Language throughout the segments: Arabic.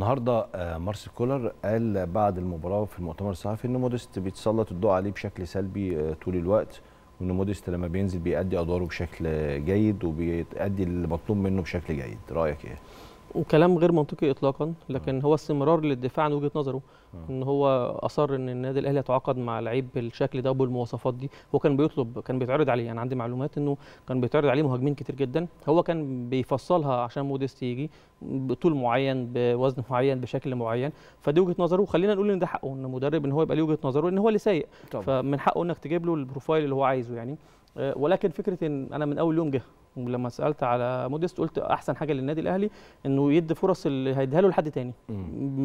النهارده آه، مارسيل كولر قال بعد المباراه في المؤتمر الصحفي ان موديست بيتسلط الضوء عليه بشكل سلبي آه، طول الوقت وان موديست لما بينزل بيأدي ادواره بشكل جيد وبيأدي المطلوب منه بشكل جيد رايك ايه وكلام غير منطقي اطلاقا آه. لكن هو استمرار للدفاع عن وجهه نظره آه. ان هو اصر ان النادي الاهلي يتعاقد مع لعيب بالشكل ده وبالمواصفات دي هو كان بيطلب كان بيتعرض عليه انا عندي معلومات انه كان بيتعرض عليه مهاجمين كتير جدا هو كان بيفصلها عشان موديست يجي بطول معين بوزن معين بشكل معين فدي وجهه نظره وخلينا نقول ان ده حقه ان مدرب ان هو يبقى ليه وجهه نظره ان هو اللي سايق فمن حقه انك تجيب له البروفايل اللي هو عايزه يعني آه، ولكن فكره ان انا من اول يوم جه ولما سالت على موديست قلت احسن حاجه للنادي الاهلي انه يدي فرص اللي هيديها له لحد تاني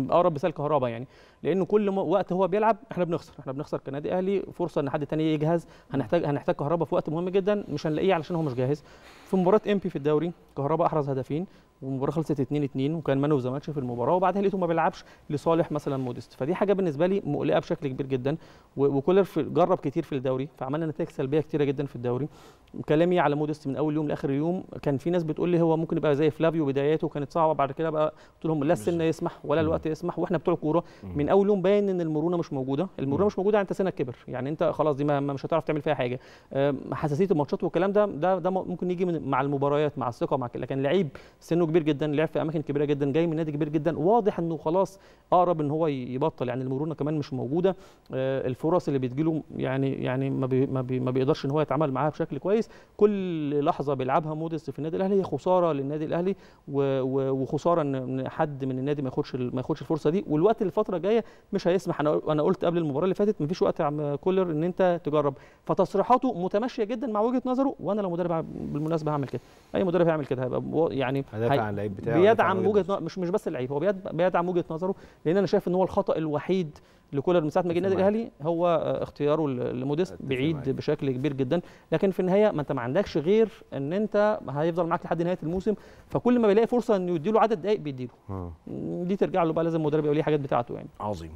اقرب مثال كهربا يعني لانه كل وقت هو بيلعب احنا بنخسر احنا بنخسر كنادي اهلي فرصه ان حد تاني يجهز هنحتاج هنحتاج كهربا في وقت مهم جدا مش هنلاقيه علشان هو مش جاهز في مباراه امبي في الدوري كهربا احرز هدفين والمباراه خلصت 2 2 وكان مانو ماتش في المباراه وبعدها لقيته ما بيلعبش لصالح مثلا موديست فدي حاجه بالنسبه لي مقلقه بشكل كبير جدا وكولر جرب كتير في الدوري فعملنا نتائج سلبيه كتيره جدا في الدوري كلامي على موديست من اول يوم لاخر اخر يوم كان في ناس بتقول لي هو ممكن يبقى زي فلافيو بداياته كانت صعبه بعد كده بقى قلت لهم لا السن يسمح ولا الوقت يسمح واحنا بتوع كوره من اول يوم باين ان المرونه مش موجوده المرونه مش موجوده يعني انت سنك كبر يعني انت خلاص دي ما مش هتعرف تعمل فيها حاجه حساسيه الماتشات والكلام ده ده ده ممكن يجي من مع المباريات مع الثقه مع لكن لعيب سنه كبير جدا لعب في اماكن كبيره جدا جاي من نادي كبير جدا واضح انه خلاص اقرب ان هو يبطل يعني المرونه كمان مش موجوده آه، الفرص اللي بتجيله يعني يعني ما, بي ما, بي ما بيقدرش ان هو يتعامل معاها بشكل كويس كل لحظه بيلعب بيلعبها مودست في النادي الاهلي هي خساره للنادي الاهلي وخساره ان حد من النادي ما ياخدش ما ياخدش الفرصه دي والوقت الفتره الجايه مش هيسمح انا انا قلت قبل المباراه اللي فاتت مفيش وقت يا عم كولر ان انت تجرب فتصريحاته متماشيه جدا مع وجهه نظره وانا لو مدرب بالمناسبه هعمل كده اي مدرب هيعمل كده هيبقى يعني هدافع عن اللعيب بتاعه بيدعم وجهه مش مش بس اللعيب هو بيدعم وجهه نظره لان انا شايف ان هو الخطا الوحيد لكولر من ساعه ما جه النادي الاهلي هو آه، اختياره لموديست بعيد بشكل كبير جدا لكن في النهايه ما انت ما عندكش غير ان انت هيفضل معاك لحد نهايه الموسم فكل ما بيلاقي فرصه انه يديله عدد دقائق بيديله دي ترجع له بقى لازم المدرب يقول ليه حاجات بتاعته يعني عظيم